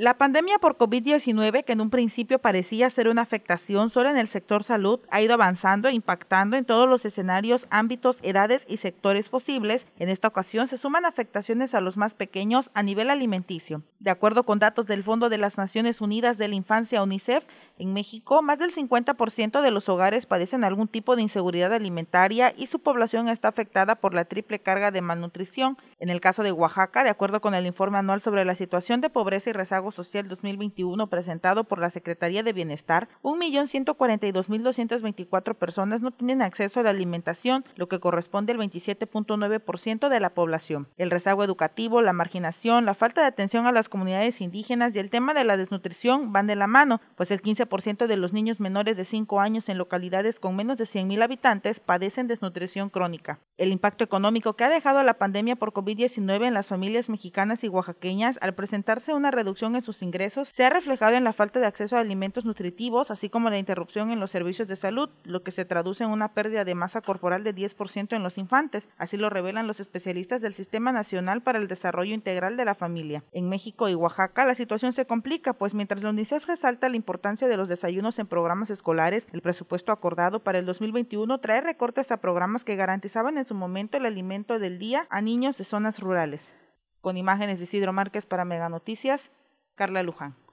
La pandemia por COVID-19, que en un principio parecía ser una afectación solo en el sector salud, ha ido avanzando e impactando en todos los escenarios, ámbitos, edades y sectores posibles. En esta ocasión se suman afectaciones a los más pequeños a nivel alimenticio. De acuerdo con datos del Fondo de las Naciones Unidas de la Infancia UNICEF, en México, más del 50% de los hogares padecen algún tipo de inseguridad alimentaria y su población está afectada por la triple carga de malnutrición. En el caso de Oaxaca, de acuerdo con el informe anual sobre la situación de pobreza y rezago social 2021 presentado por la Secretaría de Bienestar, 1.142.224 personas no tienen acceso a la alimentación, lo que corresponde al 27.9% de la población. El rezago educativo, la marginación, la falta de atención a las comunidades indígenas y el tema de la desnutrición van de la mano, pues el 15% de los niños menores de 5 años en localidades con menos de 100.000 habitantes padecen desnutrición crónica. El impacto económico que ha dejado la pandemia por COVID-19 en las familias mexicanas y oaxaqueñas al presentarse una reducción en sus ingresos se ha reflejado en la falta de acceso a alimentos nutritivos, así como la interrupción en los servicios de salud, lo que se traduce en una pérdida de masa corporal de 10% en los infantes. Así lo revelan los especialistas del Sistema Nacional para el Desarrollo Integral de la Familia. En México y Oaxaca la situación se complica, pues mientras la UNICEF resalta la importancia de los desayunos en programas escolares, el presupuesto acordado para el 2021 trae recortes a programas que garantizaban en su momento el alimento del día a niños de zonas rurales. Con imágenes de Isidro Márquez para Mega Noticias, Carla Luján.